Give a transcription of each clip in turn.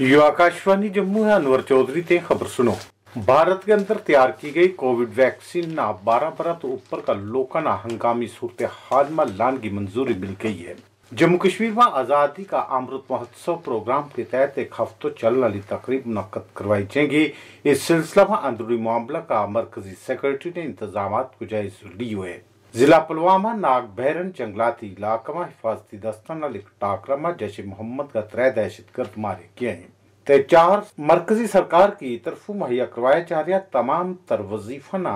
you Akashvani Jammu है अनवर चौधरी ते खबर सुनो भारत के अंदर तैयार की गई कोविड वैक्सीन ना बारह बारह तो ऊपर का लोका ना हंगामी सूरत हाल में लान की मंजूरी मिल गई है जम्मू कश्मीर में आज़ादी का अमृत महोत्सव प्रोग्राम के तहत एक हफ्तों चलने वाली तकरीब मुनद करवाई जाएगी इस सिलसिला में अंदरूनी मामला का मरकजी सेक्रेटरी ने इंतजाम को जायज लिया हुए जिला पुलवामा नाग बैरन जंगलाती इलाका में हिफाजती दस्तों ने एक टाकरा में जैश मोहम्मद का त्रै दहशतगर्द मारे गए हैं ते चार मरकजी सरकार की तरफ मुहैया करवाया जा रहा तमाम तर वजीफा ना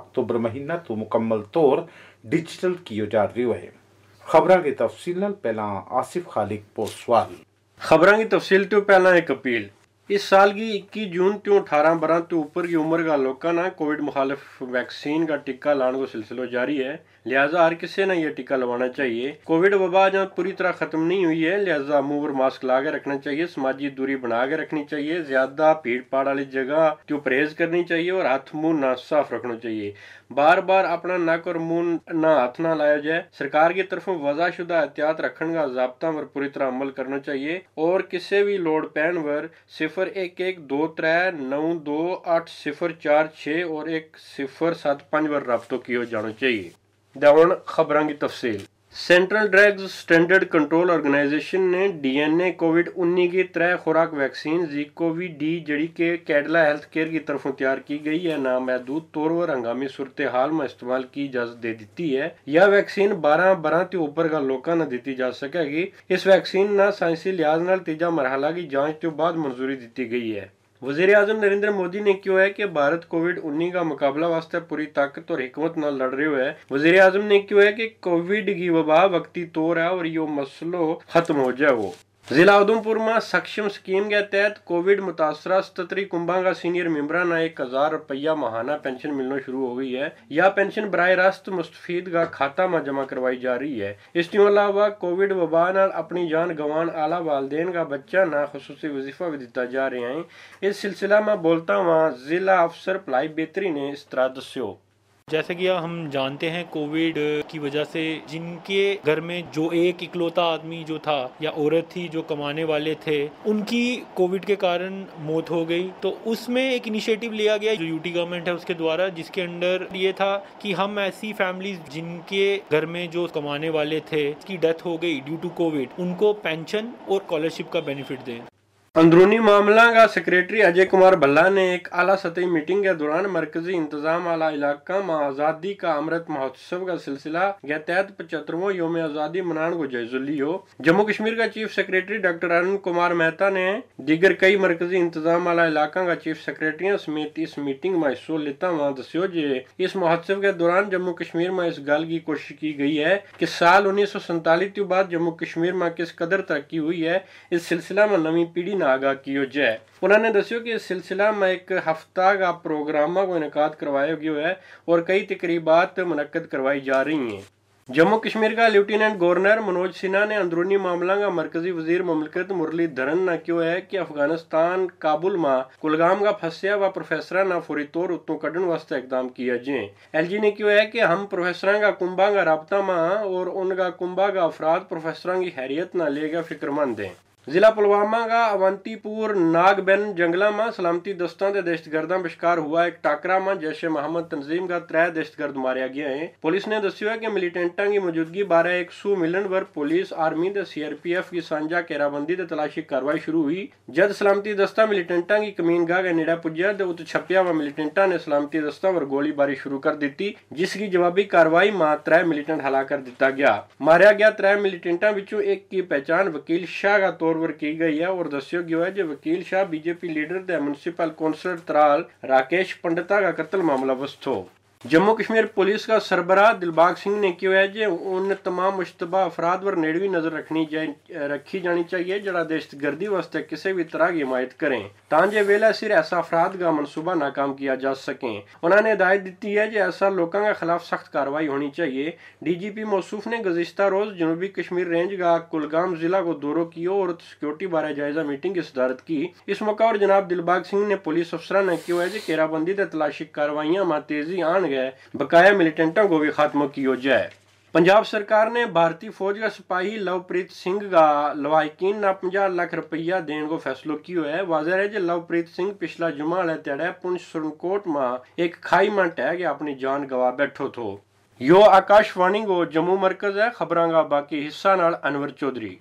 अक्टूबर महीना तो मुकम्मल तौर डिजिटल किए जा रही है खबर की तफसील पहला आसिफ खालिक पोसवाल खबर की तफसील तो पहला एक अपील इस साल की 21 जून तो 18 बरह तो ਉੱਪਰ की उम्र का लोगों ਨਾ कोविड ਮੁਖਾਲਫ वैक्सीन का टीका लाने का सिलसिलो जारी है लिहाजा हर किसी ने यह टीका लगाना चाहिए कोविड वबा जहाँ पूरी तरह खत्म नहीं हुई है लिहाजा मुंह पर मास्क ला के रखना चाहिए समाजी दूरी बना के रखनी चाहिए ज्यादा भीड़ भाड़ वाली जगह तो परहेज करनी चाहिए और हाथ मुंह ना साफ रखना चाहिए बार बार अपना नक और मुंह ना हाथ ना लाया जाए सरकार की तरफों वजाशुदा एहतियात रखने का जबता पर पूरी तरह अमल करना चाहिए और किसी भी लोड पैन पर सिर्फ 0112392846 ਔਰ 1075 ਵਰ ਰਾਬਤੋ ਕੀਓ ਜਾਣੋ ਚਾਹੀਏ ਦਾ ਹੁਣ ਖਬਰਾਂ ਦੀ ਤਫਸੀਲ central drugs standard control organisation ने डीएनए कोविड 19 की त्रय खुराक वैक्सीन जीकोवी डी जड़ी के कैडला हेल्थ केयर की तरफों तैयार की गई है नामहदूद तौर पर हंगामी सूरत हाल में इस्तेमाल की इजाजत दे दी है यह वैक्सीन 12 बरह तो उपर का लोगों ने दी जा सकेगी इस वैक्सीन न साइंसी लिहाज न तीजा मरहला की जांच तो बाद मंजूरी दी गई है वजीर अजम नरेंद्र मोदी ने क्यों है कि भारत कोविड उन्नीस का मुकाबला वास्ते पूरी ताकत और हिकमत न लड़ हुए है वजीर अजम ने क्यों है कि कोविड की वबा वक्ती तौर है और यो मसलो खत्म हो जाए वो जिला उधमपुर में सक्षम स्कीम के तहत कोविड मुतासरा सतरी कुंभा का सीनियर मेम्बरान एक हज़ार रुपया महाना पेंशन मिलना शुरू हो गई है यह पेंशन बर रास्त मुस्तफीद का खाता में जमा करवाई जा रही है इस तू अलावा कोविड वबा न अपनी जान गंवाण आला वालदेन का बच्चा न खसूसी वजीफा भी दिता जा रहा है इस सिलसिला में बोलता हुआ जिला अफसर भलाई बेहतरी ने इस तरह दस्यो जैसे कि हम जानते हैं कोविड की वजह से जिनके घर में जो एक इकलौता आदमी जो था या औरत थी जो कमाने वाले थे उनकी कोविड के कारण मौत हो गई तो उसमें एक इनिशिएटिव लिया गया जो यूटी गवर्नमेंट है उसके द्वारा जिसके अंडर ये था कि हम ऐसी फैमिलीज जिनके घर में जो कमाने वाले थे की डेथ हो गई ड्यू टू कोविड उनको पेंशन और स्कॉलरशिप का बेनिफिट दें अंदरूनी मामला का सेक्रेटरी अजय कुमार भल्ला ने एक आला सतही मीटिंग के दौरान मरकजी इंतजाम आला इलाका में आज़ादी का अमृत महोत्सव का सिलसिला तहत पचहत्तरवो योम आज़ादी मनान को हो जम्मू कश्मीर का chief secretary doctor Arun Kumar Mehta ने दीगर कई मरकजी इंतजाम आला इलाका का चीफ सेक्रेटरिया समेत इस मीटिंग में हिस्सों लेता वहां दस्यो जे इस महोत्सव के दौरान जम्मू कश्मीर में इस गल की कोशिश की गई है कि साल उन्नीस सौ सैतालीस के बाद जम्मू कश्मीर में किस कदर तरक्की हुई है इस सिलसिला में नवी पीढ़ी आगा कियो जाए उन्होंने दस्यो कि इस सिलसिला में एक हफ्ता का प्रोग्रामा को इनका करवाया गया है और कई तकरीबात मुनद करवाई जा रही हैं जम्मू कश्मीर का लेफ्टिनेंट गवर्नर मनोज सिन्हा ने अंदरूनी मामला का मरकजी वजीर ममलकत मुरलीधरन ने क्यों है कि अफगानिस्तान काबुल में कुलगाम का फंसया व प्रोफेसर ना फौरी तौर उत्तों कढ़न वास्ते इकदाम किया जाए एल जी ने क्यों है कि हम प्रोफेसर का कुंभा का रबता में और उनका कुंभा का अफराद प्रोफेसर की हैरियत न लेगा फिक्रमंद हैं ਜ਼ਿਲ੍ਹਾ ਪੁਲਵਾਮਾ ਦਾ ਅਵੰਤੀਪੁਰ ਨਾਗਬੈਨ ਜੰਗਲਾਂ ਮਾ ਸਲਾਮਤੀ ਦਸਤਾਂ ਦੇ ਦਸ਼ਤਗਰਦਾਂ ਵਿਚਕਾਰ ਹੋਇਆ ਇੱਕ ਟਾਕਰਾ ਮਾ ਜੈਸ਼ੇ ਮੁਹੰਮਦ ਤਨਜ਼ੀਮ ਦਾ ਤਰੇ ਦਸ਼ਤਗਰਦ ਮਾਰਿਆ ਗਿਆ ਹੈ ਪੁਲਿਸ ਨੇ ਦੱਸਿਆ ਹੈ ਕਿ ਮਿਲੀਟੈਂਟਾਂ ਦੀ ਮੌਜੂਦਗੀ ਬਾਰੇ 100 ਮਿਲਣ ਵਰ ਪੁਲਿਸ ਆਰਮੀ ਦੇ ਸੀਆਰਪੀਐਫ ਦੀ ਸਾਂਝਾ ਕੇਰਾਬੰਦੀ ਤੇ ਤਲਾਸ਼ੀ ਕਾਰਵਾਈ ਸ਼ੁਰੂ ਹੋਈ ਜਦ ਸਲਾਮਤੀ ਦਸਤਾ ਮਿਲੀਟੈਂਟਾਂ ਦੀ ਕਮੀਨਗਾਹ ਦੇ ਨੇੜੇ ਪੁੱਜਿਆ ਤੇ ਉਤ ਛੱਪਿਆ ਵਾ ਮਿਲੀਟੈਂਟਾਂ ਨੇ ਸਲਾਮਤੀ ਦਸਤਾ ਵਰ ਗੋਲੀਬਾਰੀ ਸ਼ੁਰੂ ਕਰ ਦਿੱਤੀ ਜਿਸ ਦੀ ਜਵਾਬੀ ਕਾਰਵਾਈ ਮਾ ਤਰੇ ਮਿਲੀਟੈਂਟ ਹਲਾ ਕਰ ਦਿੱਤਾ ਗਿਆ ਮਾਰਿਆ ਗਿਆ ਤਰੇ ਮਿਲੀਟੈਂਟਾਂ ਵਿੱਚੋਂ ਇੱਕ ਦੀ ਪਛਾਣ ਵਕੀਲ ਸ਼ਾਹ ਦਾ ਤੌਰ forward की गई है और दस्योग्य है जो Wakil Shah BJP leader the municipal councillor Tral Rakesh Pandita का कत्ल मामला वस्तु जम्मू कश्मीर पुलिस का सरबराह दिलबाग सिंह ने कहा है जो उन तमाम मुशतबा अफराद पर नेड़वी नज़र रखनी जा रखी जानी चाहिए जरा दहशतगर्दी वास्ते किसी भी तरह की हिमायत करें ताजे वेला सिर ऐसा अफराद का मनसूबा नाकाम किया जा सके उन्होंने हिदायत दी है जो ऐसा लोगों के खिलाफ सख्त कार्रवाई होनी चाहिए डी जी पी मौसूफ ने गुजशत रोज़ जनूबी कश्मीर रेंज का कुलगाम जिला को दौरो किया और सिक्योरिटी बारे जायजा मीटिंग की सदारत की इस मौका और जनाब दिलबाग सिंह ने पुलिस अफसर ने कहा है कि घेराबंदी तलाशी कार्रवाई में तेजी आने गए बकाया मिलिटेंटों को भी खात्मो किया जाए पंजाब सरकार ने भारतीय फौज का सिपाही लवप्रीत सिंह का लवायकीन ना पाँ लाख रुपया देने को फैसलो किया है वाजह है जो लवप्रीत सिंह पिछला जुमा वाले त्याड़े पुंछ सुरनकोट में एक खाई में टह के अपनी जान गवा बैठो थो यो आकाशवाणी को जम्मू मरकज है खबर का बाकी हिस्सा नाल अनवर चौधरी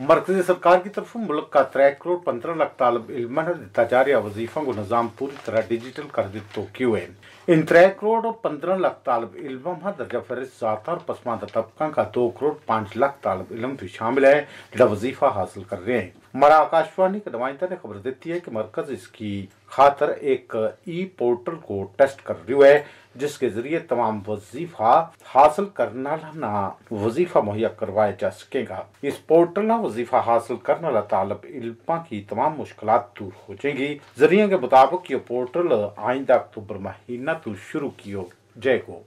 मरकजी सरकार की तरफ मुल्क का त्रै करोड़ पंद्रह लाख तालब इलमन रहा वजीफों को निज़ाम पूरी तरह डिजिटल कर दितो क्यों है इन त्रय करोड़ पंद्रह लाख तालब इलम दर्जा फहरिस्त ज़्यादा और पसमानदा तबका का दो करोड़ पाँच लाख तालब इलम भी शामिल है जो वजीफा हासिल कर रहे हैं मरा आकाशवाणी के नुमाइंदा ने खबर देती है कि मरकज इसकी खातर एक ई पोर्टल को टेस्ट कर रही है जिसके जरिए तमाम वजीफा हासिल करना वजीफा मुहैया करवाया जा सकेगा इस पोर्टल ना वजीफा हासिल करने वाला तालब इल्मा की तमाम मुश्किल दूर हो जाएगी जरिए के मुताबिक ये पोर्टल आइंदा अक्टूबर महीना तू तो शुरू किया जाएगा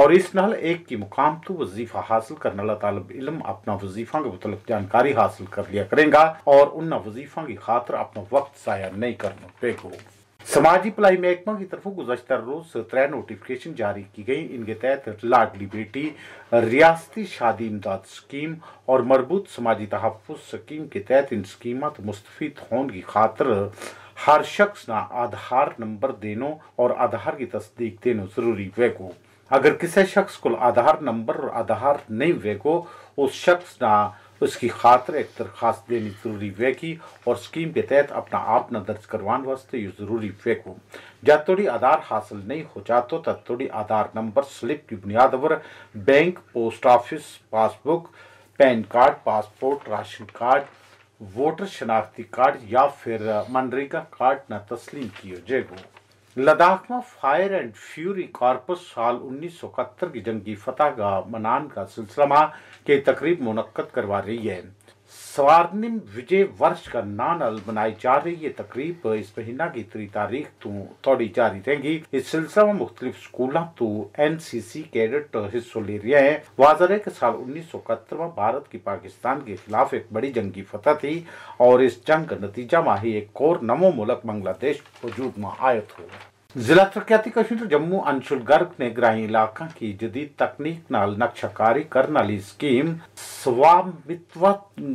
और इस नाल एक की मुकाम तो वजीफा हासिल करने वाला तालब इलम अपना वजीफा के मुतल जानकारी हासिल कर लिया करेगा और उन वजीफा की खातर अपना वक्त जया नहीं करना पेगा समाजी भलाई महकमा की तरफ गुजशत रोज त्रै नोटिफिकेशन जारी की गई इनके तहत लाडली बेटी रियासती शादी इमदाद स्कीम और मरबूत समाजी तहफ़ स्कीम के तहत इन स्कीम मुस्तफ़ होने की खातर हर शख्स ना आधार नंबर देनो और आधार की तस्दीक देनो जरूरी वेगो अगर किसी शख्स को आधार नंबर और आधार नहीं वेगो उस शख्स ना उसकी खातर एक दरख्वास्त देनी ज़रूरी वे की और स्कीम के तहत अपना आप न दर्ज करवाने वास्ते ये ज़रूरी वे को जब थोड़ी आधार हासिल नहीं हो जातो तब थोड़ी आधार नंबर स्लिप की बुनियाद पर bank post office passbook PAN card passport ration card voter शनाख्ती कार्ड या फिर मनरेगा कार्ड न तस्लीम किया जाएगा लद्दाख में फायर एंड फ्यूरी कॉर्पस साल उन्नीस इकहत्तर की जंगी फतह का मनान का सिलसिला माह के तकरीब मुनद करवा रही है स्वर्णिम विजय वर्ष का नानल मनाई जा रही ये तकरीब इस महीना की त्री तारीख तो थोड़ी जारी रहेगी इस सिलसिला में मुख्तलि स्कूल तो एन सी सी कैडेट हिस्सों ले रहे हैं वाजर है कि साल उन्नीस सौ इकहत्तर में भारत की पाकिस्तान के खिलाफ एक बड़ी जंगी फतह थी और इस जंग का नतीजा में ही एक और नमो मुलक बांग्लादेश वजूद में आयत हुआ जिला तरक्याती कमिश्नर जम्मू अंशुल गर्ग ने ग्राही इलाकों की जदीद तकनीक ਨਾਲ नक्शाकारी करने ਵਾਲੀ स्कीम स्वामित्व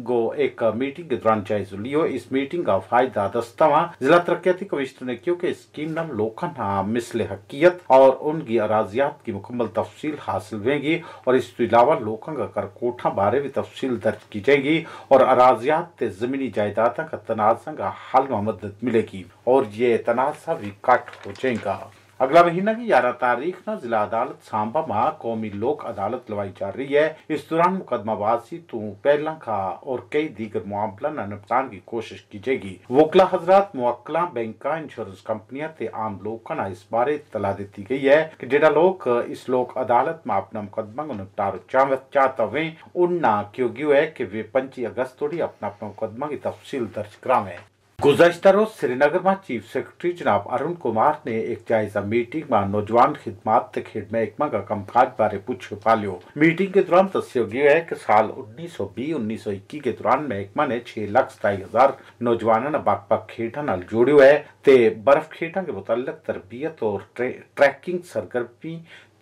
को एक मीटिंग के दौरान जायजो लियो इस मीटिंग का फायदा दस्तवा जिला तरक्याती कमिश्नर ने क्यों की स्कीम नाम लोखन मिसल हकीयत और उनकी अराजियात की मुकम्मल तफसील हासिल होगी और इसके अलावा लोखन का कर कोठा बारे भी तफसील दर्ज की जाएगी और अराजियात जमीनी जायदाद का तनाजा का हल में मदद मिलेगी और ये तनाजा भी कट हो जाए सेंका अगला महीना की ग्यारह तारीख न जिला अदालत सांबा में कौमी लोक अदालत लवाई जा रही है इस दौरान मुकदमाबाजी तू पहला का और कई दीगर मामला न निपटान की कोशिश की जाएगी वोकला हजरात मुआकला बैंक इंश्योरेंस कंपनियां ते आम लोग इस बारे इतला दी गई है कि जेड़ा लोग इस लोक अदालत में अपना मुकदमा को निपटार चाहता हुए उन ना क्यों है की वे पंची अगस्त तोड़ी अपना अपना मुकदमा की तफसील दर्ज करावे गुजशत रोज श्रीनगर में चीफ सेक्रेटरी जनाब अरुण कुमार ने एक जायजा मीटिंग में नौजवान खिदमत खेड में एकमा का कमकाज बारे पूछ पालियो मीटिंग के दौरान दस्यो गयो है कि साल 1920 1921 के दौरान महकमा ने छह लाख सताई हजार नौजवान बागपाक खेडा नाल जोड़ियो है ते बर्फ खेडा के मुतलक तरबियत और ट्रे, ट्रैकिंग सरगर्मी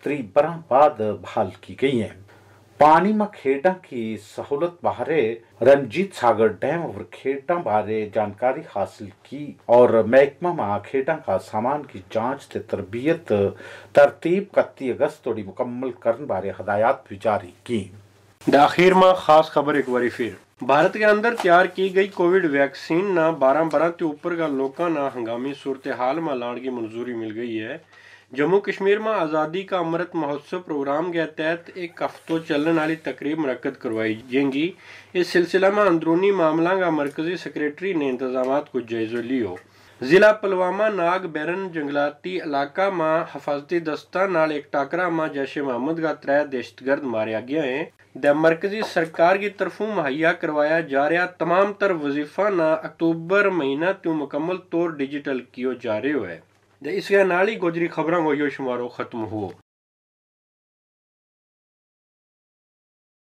त्री बरह बाद बहाल की गई है पानी खेडा की सहूलत बारे रंजीत सागर डैम और खेडा बारे जानकारी हासिल की और महकमा में खेडा का सामान की जांच से तरबियत तरतीब इकती अगस्त तोड़ी मुकम्मल करने बारे हदायत भी जारी की आखिर में खास खबर एक बार फिर भारत के अंदर तैयार की गई कोविड वैक्सीन न बारह बारह के ऊपर का लोगों ना हंगामी सूरत हाल में लाने की मंजूरी मिल गई है जम्मू कश्मीर में आज़ादी का अमृत महोत्सव प्रोग्राम के तहत एक हफ्तों चलने वाली तकरीब मनकद करवाई जाएगी इस सिलसिला में अंदरूनी मामलों का मरकजी सेक्रेटरी ने इंतजाम को जायजा लियो जिला पुलवामा नाग बैरन जंगलाती इलाका ਮਾ ਹਫਾਜ਼ਤੀ ਦਸਤਾ ਨਾਲ ਇੱਕ ਟਾਕਰਾ ਮਾ ਜੈਸ਼ੇ ਮੁਹੰਮਦ का ਤਰੇ दहशतगर्द मारिया गया है द मरकजी सरकार की तरफों मुहैया करवाया जा रहा तमाम तर वजीफा ना अक्टूबर महीना तू मुकम्मल तौर डिजिटल कियो जा रहे हो है नाल ही गोजरी खबरों को यो शुमारो खत्म हो